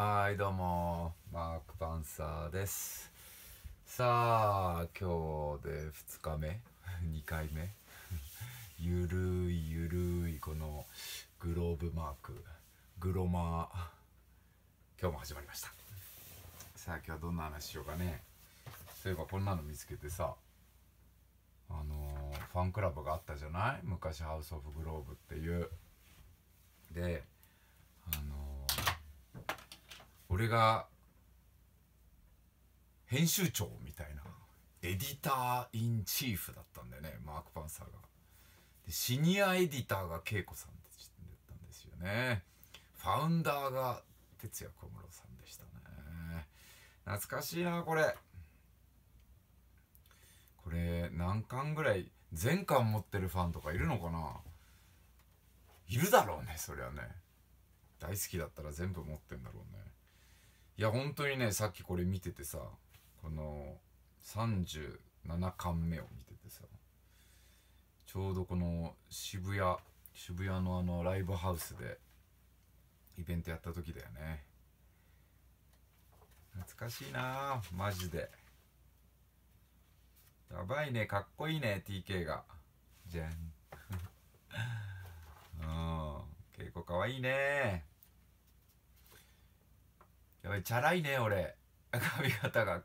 はいどうもマークパンサーですさあ今日で2日目2 回目 ゆるいゆるいこのグローブマークグロマー今日も始まりましたさあ今日はどんな話しようかねそういえばこんなの見つけてさあのー、ファンクラブがあったじゃない昔ハウス・オブ・グローブっていうで俺が編集長みたいなエディター・イン・チーフだったんだよねマーク・パンサーがでシニアエディターが恵子さんだったんですよねファウンダーが哲也小室さんでしたね懐かしいなこれこれ何巻ぐらい全巻持ってるファンとかいるのかないるだろうねそりゃね大好きだったら全部持ってんだろうねいや本当にねさっきこれ見ててさこの37巻目を見ててさちょうどこの渋谷渋谷のあのライブハウスでイベントやった時だよね懐かしいなマジでやばいねかっこいいね TK がじゃん うん稽古かわいいねやばいチャラいね俺髪型が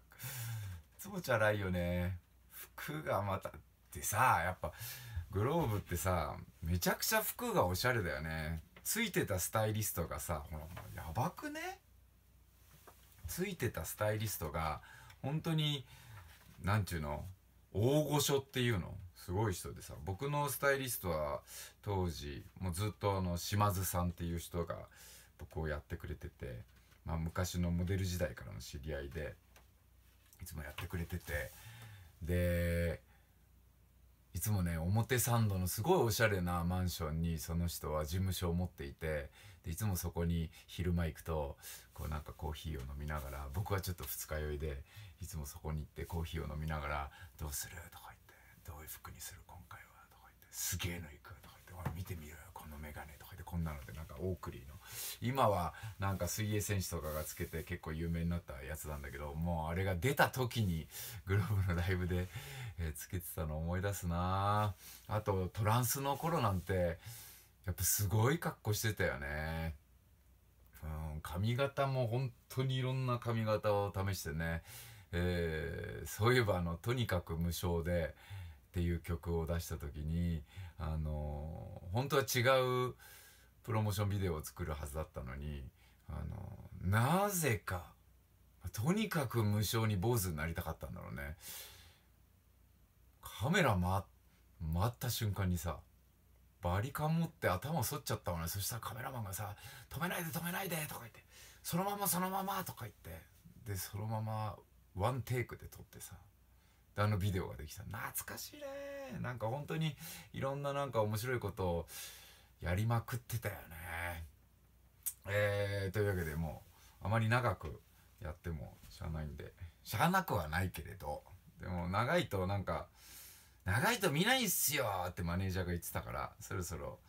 そうチャラいよね服がまたってさやっぱグローブってさめちゃくちゃ服がおしゃれだよねついてたスタイリストがさほらやばくねついてたスタイリストが本当に何ちゅうの大御所っていうのすごい人でさ僕のスタイリストは当時もうずっとあの島津さんっていう人が僕をやってくれててまあ、昔のモデル時代からの知り合いでいつもやってくれててでいつもね表参道のすごいおしゃれなマンションにその人は事務所を持っていてでいつもそこに昼間行くとこうなんかコーヒーを飲みながら僕はちょっと二日酔いでいつもそこに行ってコーヒーを飲みながら「どうする?」とか言って「どういう服にする今回は?」とか言って「すげえの行く?」とか言って「見てみろよこのメガネ」とか言ってこんなのでなんかオークリーの今はなんか水泳選手とかがつけて結構有名になったやつなんだけどもうあれが出た時にグローブのライブで、えー、つけてたの思い出すなあとトランスの頃なんてやっぱすごい格好してたよね。うん、髪型も本当にいろんな髪型を試してね、えー、そういえばあの、とにかく無償でっていう曲を出した時に、あのー、本当は違う、プロモーションビデオを作るはずだったのにあのなぜかとにかく無償に坊主になりたかったんだろうねカメラ回回った瞬間にさバリカン持って頭反っちゃったのねそしたらカメラマンがさ「止めないで止めないで」とか言って「そのままそのまま」とか言ってでそのままワンテイクで撮ってさであのビデオができた懐かしいねなんか本当にいろんななんか面白いことをやりまくってたよね。えー、というわけでもうあまり長くやってもしゃあないんでしゃあなくはないけれどでも長いとなんか長いと見ないっすよってマネージャーが言ってたからそろそろ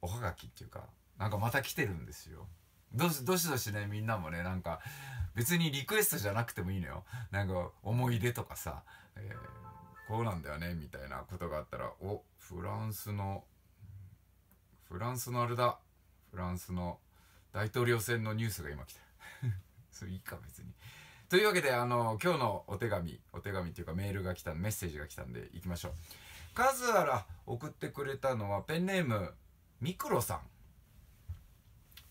おはがきっていうかなんかまた来てるんですよどしどしどしねみんなもねなんか別にリクエストじゃなくてもいいのよなんか思い出とかさ、えー、こうなんだよねみたいなことがあったらおフランスのフランスのあれだフランスの大統領選のニュースが今来た それいいか別にというわけであの今日のお手紙お手紙っていうかメールが来たメッセージが来たんでいきましょう数あら送ってくれたのはペンネームミクロさん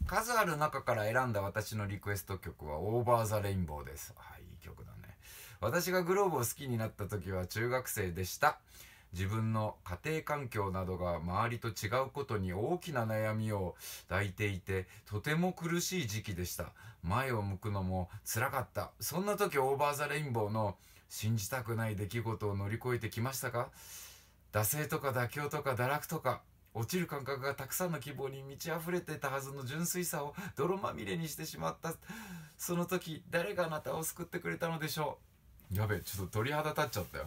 数ある中から選んだ私のリクエスト曲は「オーバー・ザ・レインボー」です。はい、いい曲だね。私がグローブを好きになった時は中学生でした。自分の家庭環境などが周りと違うことに大きな悩みを抱いていて、とても苦しい時期でした。前を向くのも辛かった。そんな時オーバーザレインボーの信じたくない出来事を乗り越えてきましたか惰性とか妥協とか堕落とか、落ちる感覚がたくさんの希望に満ち溢れてたはずの純粋さを泥まみれにしてしまった。その時、誰があなたを救ってくれたのでしょうやべえ、ちょっと鳥肌立っちゃったよ。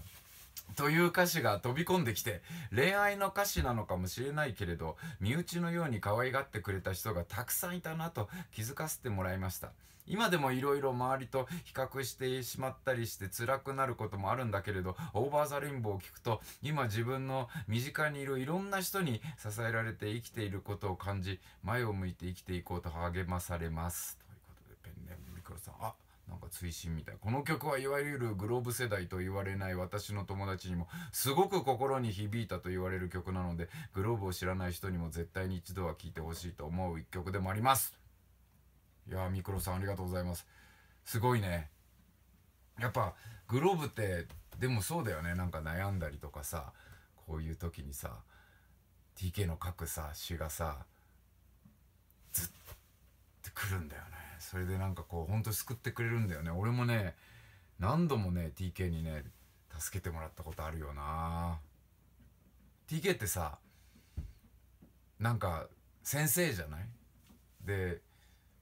という歌詞が飛び込んできて、恋愛の歌詞なのかもしれないけれど、身内のように可愛がってくれた人がたくさんいたなと気づかせてもらいました。今でもいろいろ周りと比較してしまったりして辛くなることもあるんだけれど、オーバーザレンボーを聞くと、今自分の身近にいるいろんな人に支えられて生きていることを感じ、前を向いて生きていこうと励まされます。ということで、ペンネームミクロさん。あなんか追伸みたいこの曲はいわゆるグローブ世代と言われない私の友達にもすごく心に響いたと言われる曲なのでグローブを知らない人にも絶対に一度は聴いてほしいと思う一曲でもありますいやーミクロさんありがとうございますすごいねやっぱグローブってでもそうだよねなんか悩んだりとかさこういう時にさ TK の書くさ詩がさってくるんだよねそれでなんかこうほんと救ってくれるんだよね俺もね何度もね TK にね助けてもらったことあるよな TK ってさなんか先生じゃないで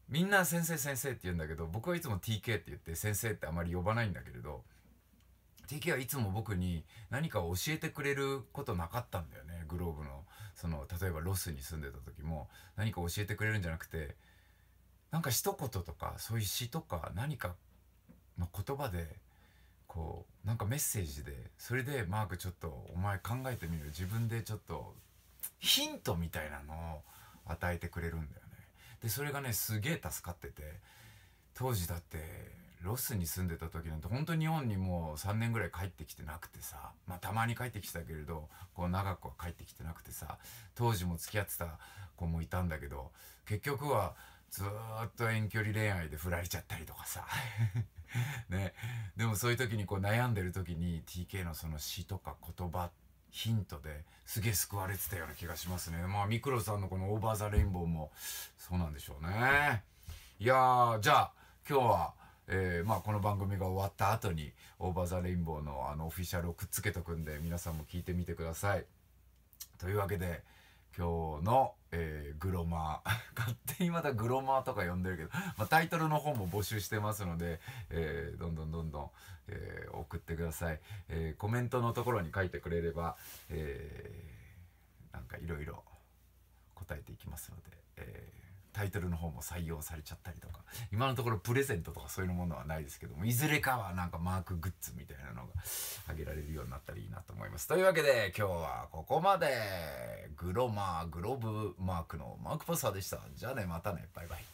みんな先生先生って言うんだけど僕はいつも TK って言って先生ってあまり呼ばないんだけれど TK はいつも僕に何かを教えてくれることなかったんだよねグローブのその例えばロスに住んでた時も何か教えてくれるんじゃなくてなんか一言とかそういう詩とか何かの言葉でこうなんかメッセージでそれでマークちょっとお前考えてみる自分でちょっとヒントみたいなのを与えてくれるんだよね。でそれがねすげえ助かってて当時だってロスに住んでた時なんて本当に日本にもう3年ぐらい帰ってきてなくてさまあたまに帰ってきたけれどこう長くは帰ってきてなくてさ当時も付き合ってた子もいたんだけど結局はずっと遠距離恋愛で振られちゃったりとかさ ね、でもそういう時にこう悩んでる時に TK のその詩とか言葉ヒントですげえ救われてたような気がしますねまあミクロさんのこの「オーバー・ザ・レインボー」もそうなんでしょうねいやじゃあ今日は、えーまあ、この番組が終わった後に「オーバー・ザ・レインボーの」あのオフィシャルをくっつけとくんで皆さんも聞いてみてくださいというわけで今日の、えー、グロマー。勝手にまたグロマーとか呼んでるけど、まあ、タイトルの方も募集してますので、えー、どんどんどんどん、えー、送ってください、えコメントのところに書いてくれれば、えなんかいろいろ答えていきますので、えータイトルの方も採用されちゃったりとか今のところプレゼントとかそういうものはないですけどもいずれかはなんかマークグッズみたいなのが挙げられるようになったらいいなと思いますというわけで今日はここまでグロマーグロブマークのマークポスターでしたじゃあねまたねバイバイ